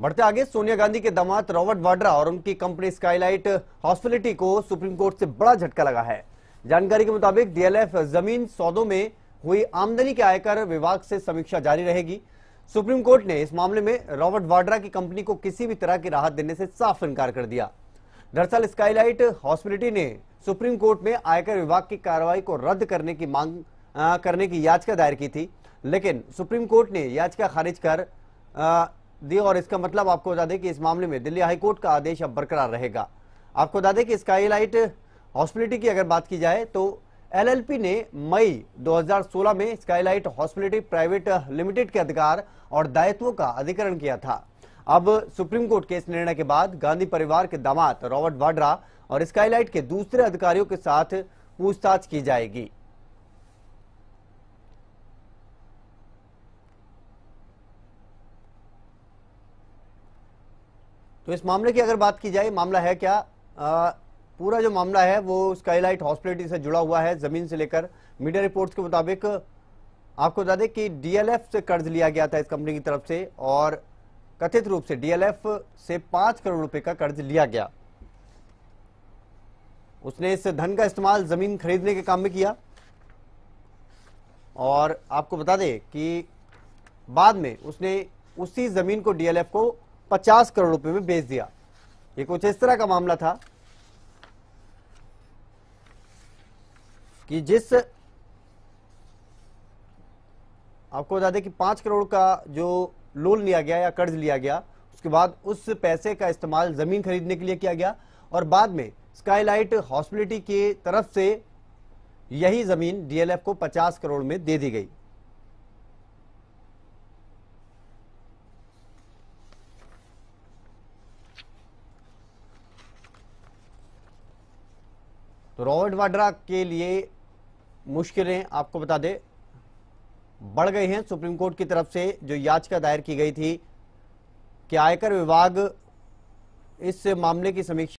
बढ़ते आगे सोनिया गांधी के दामाद रॉबर्ट वाड्रा और उनकी कंपनी स्काईलाइट हॉस्पिटलिटी को सुप्रीम कोर्ट से बड़ा झटका लगा है जानकारी के मुताबिक डीएलएफ जमीन सौदों में हुई आमदनी के आयकर विभाग से समीक्षा जारी रहेगी सुप्रीम कोर्ट ने इस मामले में रॉबर्ट वाड्रा की कंपनी को किसी भी तरह की राहत देने से साफ इनकार कर दिया दरअसल स्काईलाइट हॉस्पिटलिटी ने सुप्रीम कोर्ट में आयकर विभाग की कार्रवाई को रद्द करने की मांग करने की याचिका दायर की थी लेकिन सुप्रीम कोर्ट ने याचिका खारिज कर दी और इसका मतलब आपको बता दें कि इस मामले में दिल्ली हाईकोर्ट का आदेश अब बरकरार रहेगा आपको बता दें कि स्काईलाइट हॉस्पिटलिटी की अगर बात की जाए तो एलएलपी ने मई 2016 में स्काईलाइट हॉस्पिटलिटी प्राइवेट लिमिटेड के अधिकार और दायित्वों का अधिकरण किया था अब सुप्रीम कोर्ट के इस निर्णय के बाद गांधी परिवार के दामाद रॉबर्ट वाड्रा और स्काईलाइट के दूसरे अधिकारियों के साथ पूछताछ की जाएगी तो इस मामले की अगर बात की जाए मामला है क्या आ, पूरा जो मामला है वो स्काईलाइट हॉस्पिटलिटी से जुड़ा हुआ है जमीन से लेकर मीडिया रिपोर्ट्स के मुताबिक आपको बता दें कि डीएलएफ से कर्ज लिया गया था इस कंपनी की तरफ से और कथित रूप से डीएलएफ से पांच करोड़ रुपए का कर्ज लिया गया उसने इस धन का इस्तेमाल जमीन खरीदने के काम में किया और आपको बता दें कि बाद में उसने उसी जमीन को डीएलएफ को पचास करोड़ रुपए में बेच दिया ये कुछ इस तरह का मामला था कि जिस आपको बता दें कि पांच करोड़ का जो लोन लिया गया या कर्ज लिया गया उसके बाद उस पैसे का इस्तेमाल जमीन खरीदने के लिए किया गया और बाद में स्काईलाइट हॉस्पिटलिटी की तरफ से यही जमीन डीएलएफ को 50 करोड़ में दे दी गई तो रॉबर्ट वाड्रा के लिए मुश्किलें आपको बता दें बढ़ गई हैं सुप्रीम कोर्ट की तरफ से जो याचिका दायर की गई थी कि आयकर विभाग इस मामले की समीक्षा